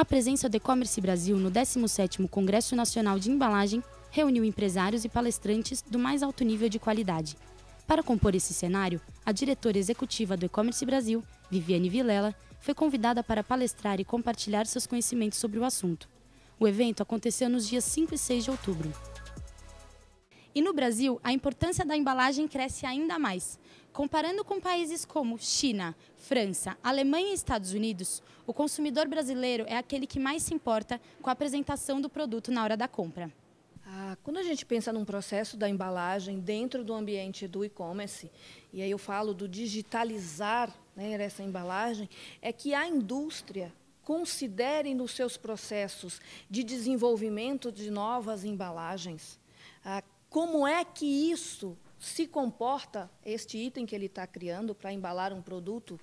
A presença do E-Commerce Brasil no 17º Congresso Nacional de Embalagem reuniu empresários e palestrantes do mais alto nível de qualidade. Para compor esse cenário, a diretora executiva do E-Commerce Brasil, Viviane Vilela, foi convidada para palestrar e compartilhar seus conhecimentos sobre o assunto. O evento aconteceu nos dias 5 e 6 de outubro. E no Brasil, a importância da embalagem cresce ainda mais, Comparando com países como China, França, Alemanha e Estados Unidos, o consumidor brasileiro é aquele que mais se importa com a apresentação do produto na hora da compra. Ah, quando a gente pensa num processo da embalagem dentro do ambiente do e-commerce, e aí eu falo do digitalizar né, essa embalagem, é que a indústria considere nos seus processos de desenvolvimento de novas embalagens ah, como é que isso se comporta este item que ele está criando para embalar um produto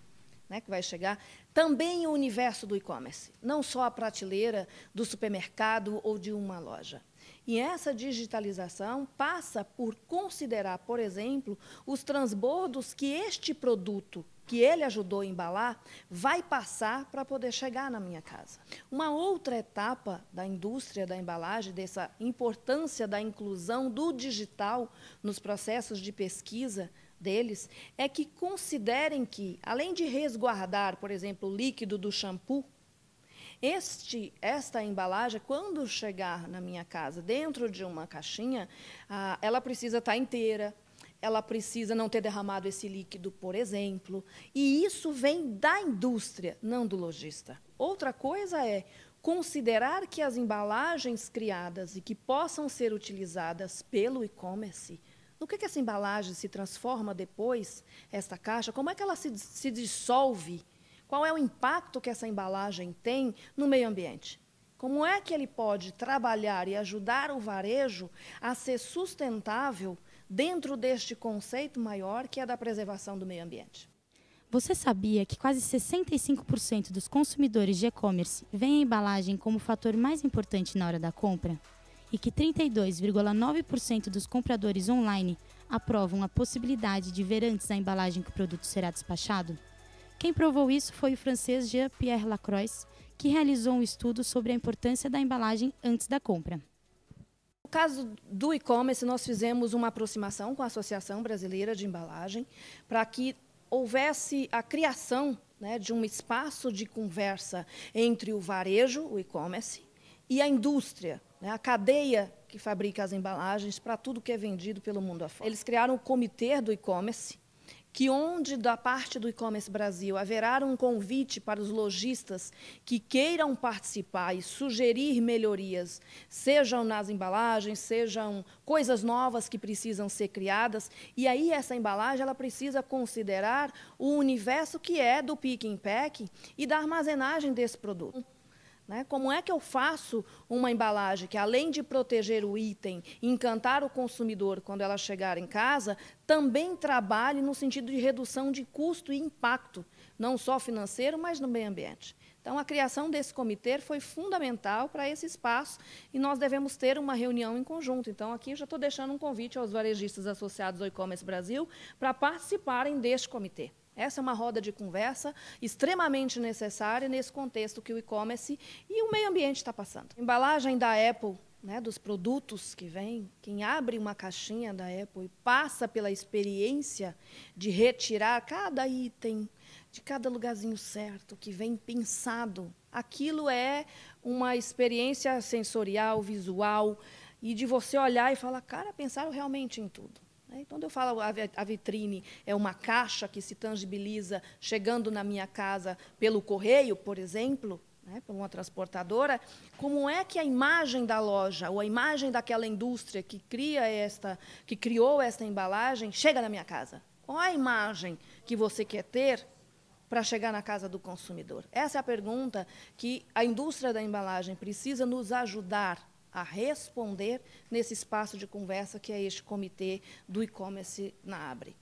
né, que vai chegar, também o universo do e-commerce, não só a prateleira do supermercado ou de uma loja. E essa digitalização passa por considerar, por exemplo, os transbordos que este produto que ele ajudou a embalar vai passar para poder chegar na minha casa. Uma outra etapa da indústria da embalagem, dessa importância da inclusão do digital nos processos de pesquisa deles, é que considerem que, além de resguardar, por exemplo, o líquido do shampoo, este, esta embalagem, quando chegar na minha casa, dentro de uma caixinha, ah, ela precisa estar tá inteira, ela precisa não ter derramado esse líquido, por exemplo. E isso vem da indústria, não do lojista. Outra coisa é considerar que as embalagens criadas e que possam ser utilizadas pelo e-commerce, no que, que essa embalagem se transforma depois, essa caixa, como é que ela se, se dissolve qual é o impacto que essa embalagem tem no meio ambiente? Como é que ele pode trabalhar e ajudar o varejo a ser sustentável dentro deste conceito maior que é da preservação do meio ambiente? Você sabia que quase 65% dos consumidores de e-commerce veem a embalagem como o fator mais importante na hora da compra? E que 32,9% dos compradores online aprovam a possibilidade de ver antes a embalagem que o produto será despachado? Quem provou isso foi o francês Jean-Pierre Lacroix, que realizou um estudo sobre a importância da embalagem antes da compra. No caso do e-commerce, nós fizemos uma aproximação com a Associação Brasileira de Embalagem para que houvesse a criação né, de um espaço de conversa entre o varejo, o e-commerce, e a indústria, né, a cadeia que fabrica as embalagens para tudo que é vendido pelo mundo afora. Eles criaram o comitê do e-commerce, que onde da parte do e-commerce Brasil haverá um convite para os lojistas que queiram participar e sugerir melhorias, sejam nas embalagens, sejam coisas novas que precisam ser criadas, e aí essa embalagem ela precisa considerar o universo que é do picking pack e da armazenagem desse produto. Né? Como é que eu faço uma embalagem que, além de proteger o item, encantar o consumidor quando ela chegar em casa, também trabalhe no sentido de redução de custo e impacto, não só financeiro, mas no meio ambiente? Então, a criação desse comitê foi fundamental para esse espaço e nós devemos ter uma reunião em conjunto. Então, aqui eu já estou deixando um convite aos varejistas associados ao e-commerce Brasil para participarem deste comitê. Essa é uma roda de conversa extremamente necessária nesse contexto que o e-commerce e o meio ambiente está passando. Embalagem da Apple né, dos produtos que vêm, quem abre uma caixinha da Apple e passa pela experiência de retirar cada item de cada lugarzinho certo, que vem pensado, aquilo é uma experiência sensorial, visual, e de você olhar e falar, cara, pensaram realmente em tudo. Né? Então, quando eu falo a vitrine é uma caixa que se tangibiliza chegando na minha casa pelo correio, por exemplo, né, por uma transportadora, como é que a imagem da loja ou a imagem daquela indústria que cria esta, que criou esta embalagem, chega na minha casa? Qual a imagem que você quer ter para chegar na casa do consumidor? Essa é a pergunta que a indústria da embalagem precisa nos ajudar a responder nesse espaço de conversa que é este comitê do e-commerce na Abre.